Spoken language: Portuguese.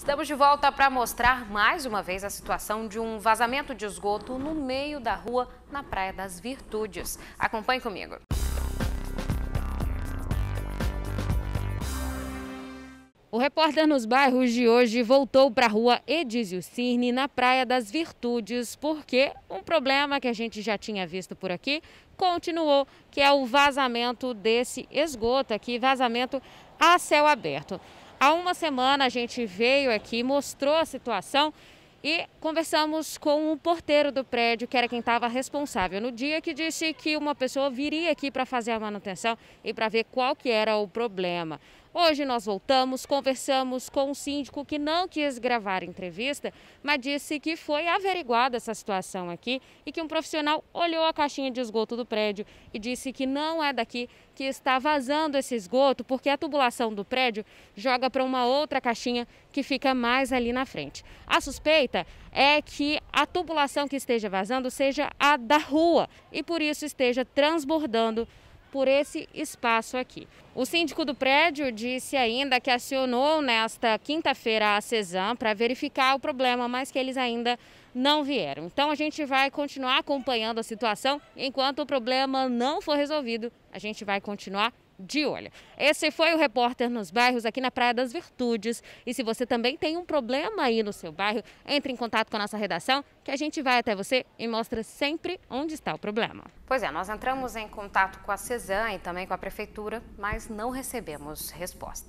Estamos de volta para mostrar mais uma vez a situação de um vazamento de esgoto no meio da rua, na Praia das Virtudes. Acompanhe comigo. O repórter nos bairros de hoje voltou para a rua Edizio Cirne, na Praia das Virtudes, porque um problema que a gente já tinha visto por aqui continuou, que é o vazamento desse esgoto aqui, vazamento a céu aberto. Há uma semana a gente veio aqui, mostrou a situação e conversamos com o porteiro do prédio, que era quem estava responsável no dia, que disse que uma pessoa viria aqui para fazer a manutenção e para ver qual que era o problema. Hoje nós voltamos, conversamos com um síndico que não quis gravar entrevista, mas disse que foi averiguada essa situação aqui e que um profissional olhou a caixinha de esgoto do prédio e disse que não é daqui que está vazando esse esgoto, porque a tubulação do prédio joga para uma outra caixinha que fica mais ali na frente. A suspeita é que a tubulação que esteja vazando seja a da rua e por isso esteja transbordando por esse espaço aqui. O síndico do prédio disse ainda que acionou nesta quinta-feira a CESAM para verificar o problema, mas que eles ainda não vieram. Então a gente vai continuar acompanhando a situação. Enquanto o problema não for resolvido, a gente vai continuar de olho. Esse foi o repórter nos bairros aqui na Praia das Virtudes. E se você também tem um problema aí no seu bairro, entre em contato com a nossa redação, que a gente vai até você e mostra sempre onde está o problema. Pois é, nós entramos em contato com a CESAM e também com a prefeitura, mas não recebemos resposta.